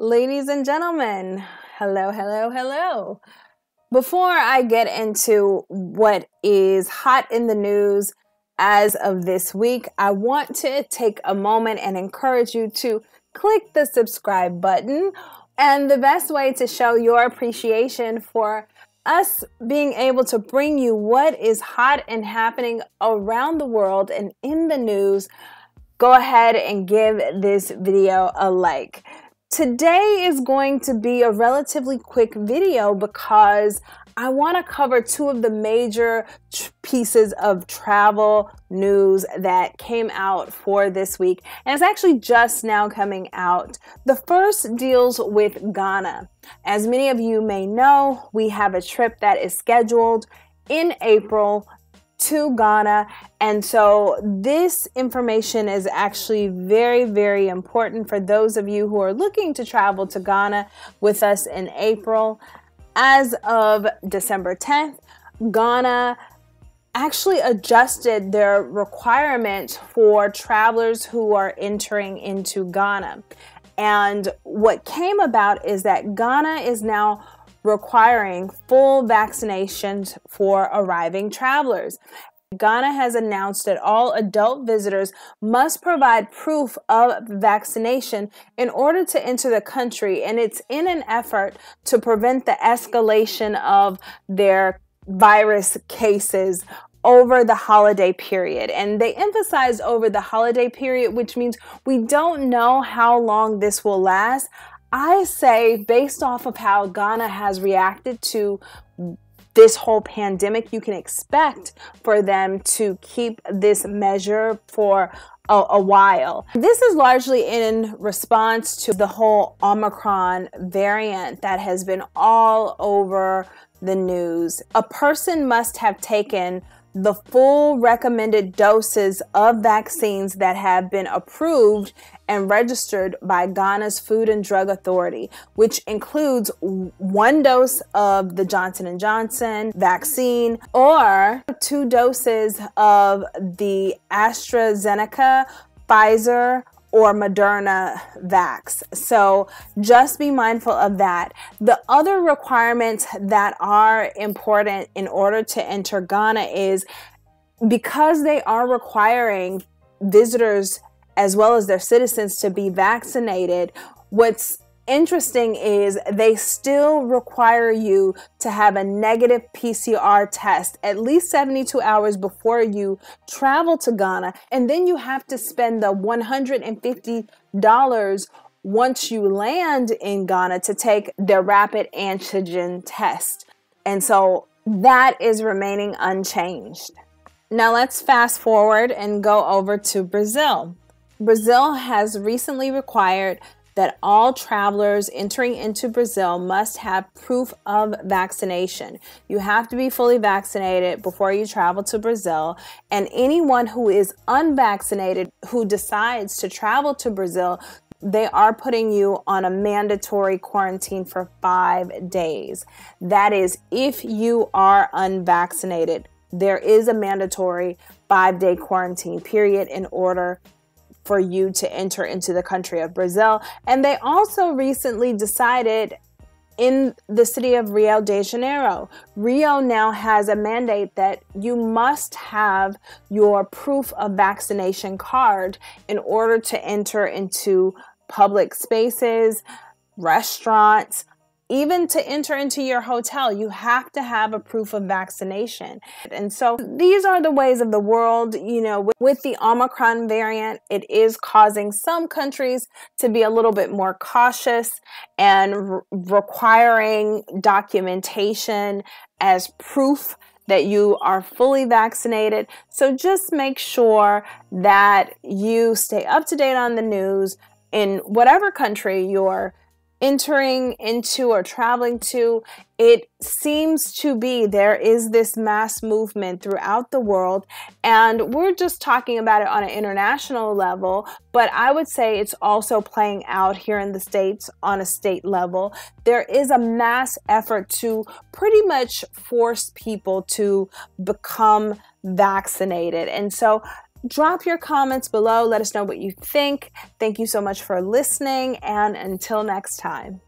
Ladies and gentlemen, hello, hello, hello. Before I get into what is hot in the news as of this week, I want to take a moment and encourage you to click the subscribe button. And the best way to show your appreciation for us being able to bring you what is hot and happening around the world and in the news, go ahead and give this video a like. Today is going to be a relatively quick video because I want to cover two of the major pieces of travel news that came out for this week, and it's actually just now coming out. The first deals with Ghana. As many of you may know, we have a trip that is scheduled in April to Ghana. And so this information is actually very, very important for those of you who are looking to travel to Ghana with us in April. As of December 10th, Ghana actually adjusted their requirements for travelers who are entering into Ghana. And what came about is that Ghana is now requiring full vaccinations for arriving travelers. Ghana has announced that all adult visitors must provide proof of vaccination in order to enter the country, and it's in an effort to prevent the escalation of their virus cases over the holiday period. And they emphasize over the holiday period, which means we don't know how long this will last. I say, based off of how Ghana has reacted to this whole pandemic, you can expect for them to keep this measure for a, a, while. This is largely in response to the whole Omicron variant that has been all over the news. A person must have taken the full recommended doses of vaccines that have been approved and registered by Ghana's Food and Drug Authority, which includes one dose of the Johnson and Johnson vaccine or two doses of the AstraZeneca, Pfizer, or Moderna vax. So just be mindful of that. The other requirements that are important in order to enter Ghana is because they are requiring visitors as well as their citizens to be vaccinated, what's interesting is they still require you to have a negative PCR test at least 72 hours before you travel to Ghana. And then you have to spend the $150 once you land in Ghana to take the rapid antigen test. And so that is remaining unchanged. Now let's fast forward and go over to Brazil. Brazil has recently required that all travelers entering into Brazil must have proof of vaccination. You have to be fully vaccinated before you travel to Brazil. And anyone who is unvaccinated who decides to travel to Brazil they are putting you on a mandatory quarantine for five days. That is, if you are unvaccinated, there is a mandatory five day quarantine period in order for you to enter into the country of Brazil. And they also recently decided in the city of Rio de Janeiro. Rio now has a mandate that you must have your proof of vaccination card in order to enter into public spaces, restaurants, even to enter into your hotel, you have to have a proof of vaccination. And so these are the ways of the world. You know, with, with, the Omicron variant, it is causing some countries to be a little bit more cautious and re- requiring documentation as proof that you are fully vaccinated. So just make sure that you stay up to date on the news in whatever country you're entering into or traveling to, it seems to be there is this mass movement throughout the world. And we're just talking about it on an international level, but I would say it's also playing out here in the States on a state level. There is a mass effort to pretty much force people to become vaccinated. And so drop your comments below. Let us know what you think. Thank you so much for listening, and until next time.